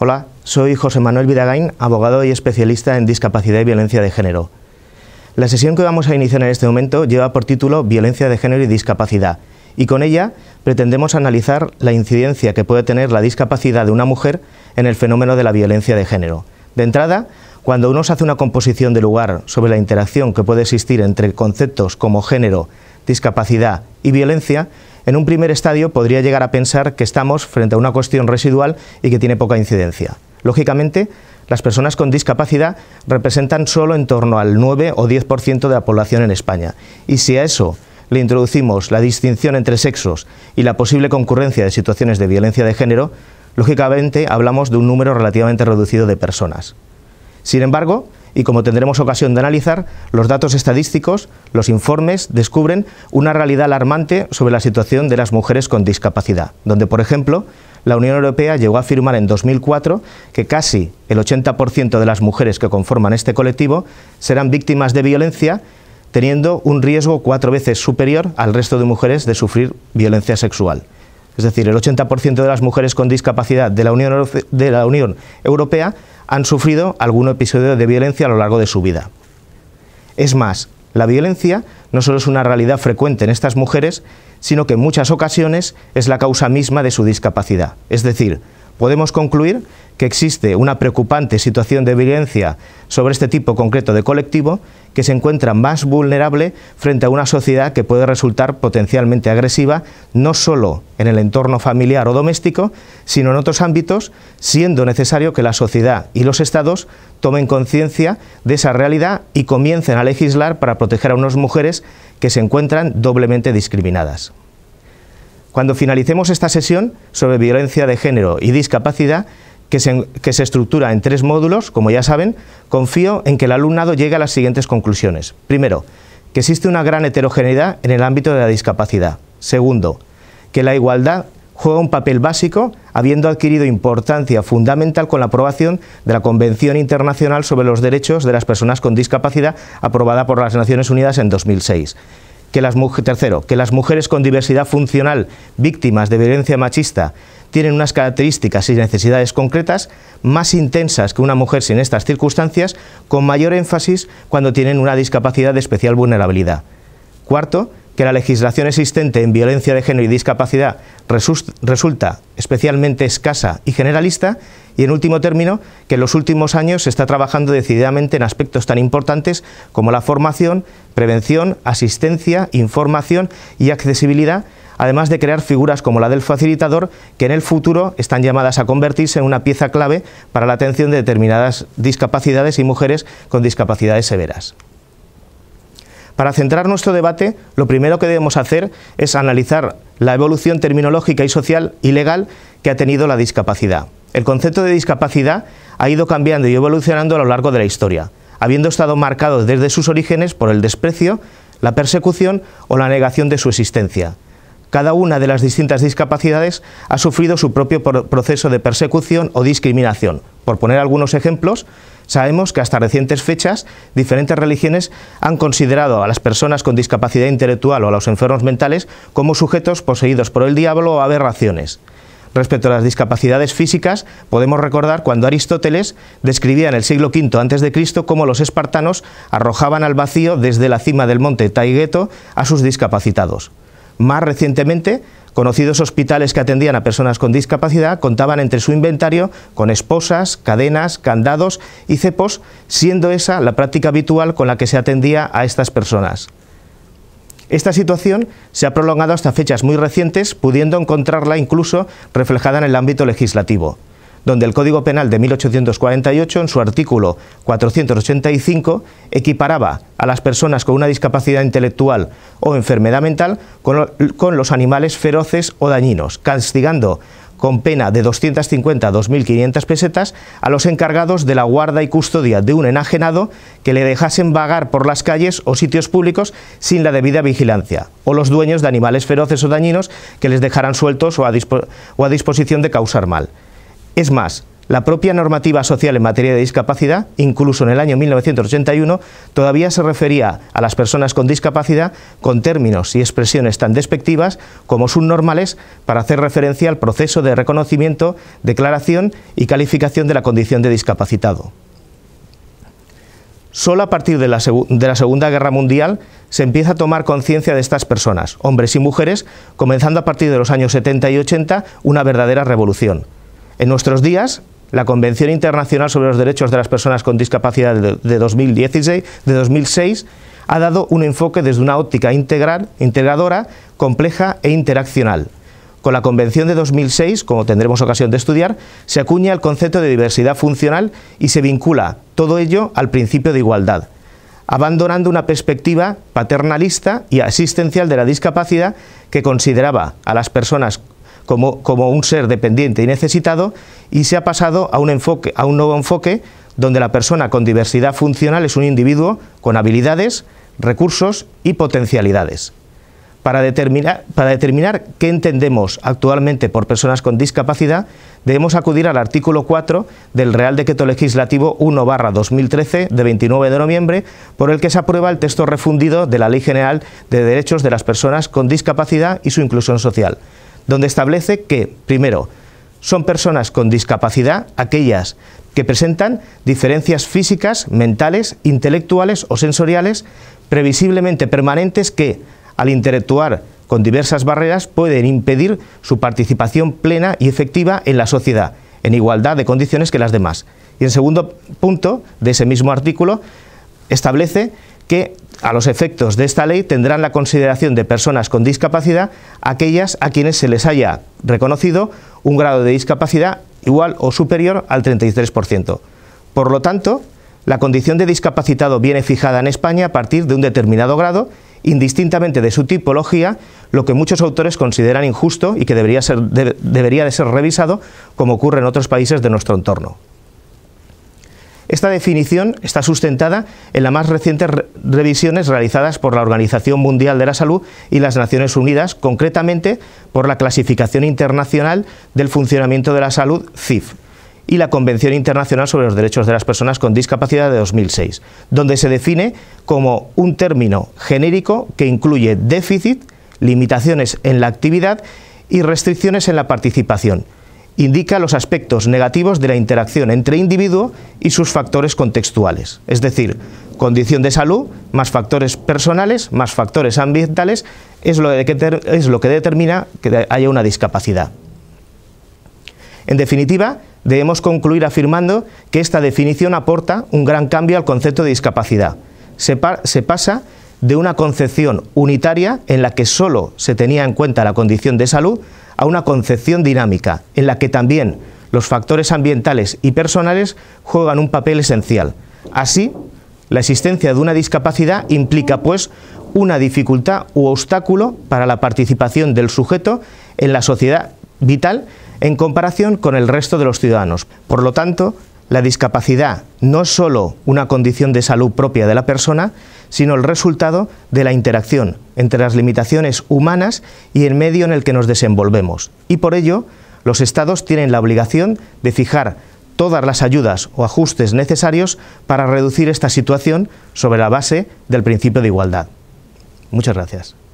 Hola, soy José Manuel Vidagain, abogado y especialista en discapacidad y violencia de género. La sesión que vamos a iniciar en este momento lleva por título Violencia de género y discapacidad, y con ella pretendemos analizar la incidencia que puede tener la discapacidad de una mujer en el fenómeno de la violencia de género. De entrada, cuando uno se hace una composición de lugar sobre la interacción que puede existir entre conceptos como género, discapacidad y violencia, en un primer estadio podría llegar a pensar que estamos frente a una cuestión residual y que tiene poca incidencia. Lógicamente, las personas con discapacidad representan solo en torno al 9 o 10% de la población en España. Y si a eso le introducimos la distinción entre sexos y la posible concurrencia de situaciones de violencia de género, lógicamente hablamos de un número relativamente reducido de personas. Sin embargo, y como tendremos ocasión de analizar, los datos estadísticos, los informes, descubren una realidad alarmante sobre la situación de las mujeres con discapacidad, donde, por ejemplo, la Unión Europea llegó a afirmar en 2004 que casi el 80% de las mujeres que conforman este colectivo serán víctimas de violencia, teniendo un riesgo cuatro veces superior al resto de mujeres de sufrir violencia sexual. Es decir, el 80% de las mujeres con discapacidad de la Unión, Europea han sufrido algún episodio de violencia a lo largo de su vida. Es más, la violencia no solo es una realidad frecuente en estas mujeres, sino que en muchas ocasiones es la causa misma de su discapacidad. Es decir, podemos concluir que existe una preocupante situación de violencia sobre este tipo concreto de colectivo que se encuentra más vulnerable frente a una sociedad que puede resultar potencialmente agresiva no solo en el entorno familiar o doméstico, sino en otros ámbitos, siendo necesario que la sociedad y los estados tomen conciencia de esa realidad y comiencen a legislar para proteger a unas mujeres que se encuentran doblemente discriminadas. Cuando finalicemos esta sesión sobre violencia de género y discapacidad, que se, estructura en tres módulos, como ya saben, confío en que el alumnado llegue a las siguientes conclusiones. Primero, que existe una gran heterogeneidad en el ámbito de la discapacidad. Segundo, que la igualdad juega un papel básico, habiendo adquirido importancia fundamental con la aprobación de la Convención Internacional sobre los Derechos de las Personas con Discapacidad, aprobada por las Naciones Unidas en 2006. Que las, tercero, que las mujeres con diversidad funcional, víctimas de violencia machista tienen unas características y necesidades concretas más intensas que una mujer sin estas circunstancias, con mayor énfasis cuando tienen una discapacidad de especial vulnerabilidad. Cuarto, que la legislación existente en violencia de género y discapacidad resulta especialmente escasa y generalista, y en último término, que en los últimos años se está trabajando decididamente en aspectos tan importantes como la formación, prevención, asistencia, información y accesibilidad además de crear figuras como la del facilitador, que en el futuro están llamadas a convertirse en una pieza clave para la atención de determinadas discapacidades y mujeres con discapacidades severas. Para centrar nuestro debate, lo primero que debemos hacer es analizar la evolución terminológica y social y legal que ha tenido la discapacidad. El concepto de discapacidad ha ido cambiando y evolucionando a lo largo de la historia, habiendo estado marcado desde sus orígenes por el desprecio, la persecución o la negación de su existencia cada una de las distintas discapacidades ha sufrido su propio proceso de persecución o discriminación. Por poner algunos ejemplos, sabemos que hasta recientes fechas diferentes religiones han considerado a las personas con discapacidad intelectual o a los enfermos mentales como sujetos poseídos por el diablo o aberraciones. Respecto a las discapacidades físicas, podemos recordar cuando Aristóteles describía en el siglo V a.C. cómo los espartanos arrojaban al vacío desde la cima del monte Taigeto a sus discapacitados. Más recientemente, Conocidos hospitales que atendían a personas con discapacidad contaban entre su inventario con esposas, cadenas, candados y cepos, siendo esa la práctica habitual con la que se atendía a estas personas. Esta situación se ha prolongado hasta fechas muy recientes, pudiendo encontrarla incluso reflejada en el ámbito legislativo donde el Código Penal de 1848, en su artículo 485, equiparaba a las personas con una discapacidad intelectual o enfermedad mental con, los animales feroces o dañinos, castigando con pena de 250 a 2.500 pesetas a los encargados de la guarda y custodia de un enajenado que le dejasen vagar por las calles o sitios públicos sin la debida vigilancia, o los dueños de animales feroces o dañinos que les dejaran sueltos o a disposición de causar mal. Es más, la propia normativa social en materia de discapacidad, incluso en el año 1981, todavía se refería a las personas con discapacidad con términos y expresiones tan despectivas como subnormales para hacer referencia al proceso de reconocimiento, declaración y calificación de la condición de discapacitado. Solo a partir de la, Segunda Guerra Mundial se empieza a tomar conciencia de estas personas, hombres y mujeres, comenzando a partir de los años 70 y 80 una verdadera revolución en nuestros días, la Convención Internacional sobre los Derechos de las Personas con Discapacidad de 2016, de 2006 ha dado un enfoque desde una óptica integral, integradora, compleja e interaccional. Con la Convención de 2006, como tendremos ocasión de estudiar, se acuña el concepto de diversidad funcional y se vincula todo ello al principio de igualdad, abandonando una perspectiva paternalista y asistencial de la discapacidad que consideraba a las personas como, un ser dependiente y necesitado y se ha pasado a un, nuevo enfoque donde la persona con diversidad funcional es un individuo con habilidades, recursos y potencialidades. Para determinar, para determinar, qué entendemos actualmente por personas con discapacidad, debemos acudir al artículo 4 del Real Decreto Legislativo 1-2013 de 29 de noviembre, por el que se aprueba el texto refundido de la Ley General de Derechos de las Personas con Discapacidad y su Inclusión Social donde establece que, primero, son personas con discapacidad aquellas que presentan diferencias físicas, mentales, intelectuales o sensoriales previsiblemente permanentes que, al interactuar con diversas barreras, pueden impedir su participación plena y efectiva en la sociedad, en igualdad de condiciones que las demás. Y en segundo punto de ese mismo artículo, establece que a los efectos de esta ley tendrán la consideración de personas con discapacidad aquellas a quienes se les haya reconocido un grado de discapacidad igual o superior al 33%. Por lo tanto, la condición de discapacitado viene fijada en España a partir de un determinado grado, indistintamente de su tipología, lo que muchos autores consideran injusto y que debería, ser, de ser revisado como ocurre en otros países de nuestro entorno. Esta definición está sustentada en las más recientes revisiones realizadas por la Organización Mundial de la Salud y las Naciones Unidas, concretamente por la Clasificación Internacional del Funcionamiento de la Salud, CIF, y la Convención Internacional sobre los Derechos de las Personas con Discapacidad de 2006, donde se define como un término genérico que incluye déficit, limitaciones en la actividad y restricciones en la participación indica los aspectos negativos de la interacción entre individuo y sus factores contextuales, es decir, condición de salud más factores personales más factores ambientales es lo, que, es lo que determina que haya una discapacidad. En definitiva, debemos concluir afirmando que esta definición aporta un gran cambio al concepto de discapacidad. Se, se pasa de una concepción unitaria en la que solo se tenía en cuenta la condición de salud a una concepción dinámica en la que también los factores ambientales y personales juegan un papel esencial. Así, la existencia de una discapacidad implica, pues, una dificultad u obstáculo para la participación del sujeto en la sociedad vital en comparación con el resto de los ciudadanos. Por lo tanto, la discapacidad no es solo una condición de salud propia de la persona, sino el resultado de la interacción entre las limitaciones humanas y el medio en el que nos desenvolvemos. Y por ello, los Estados tienen la obligación de fijar todas las ayudas o ajustes necesarios para reducir esta situación sobre la base del principio de igualdad. Muchas gracias.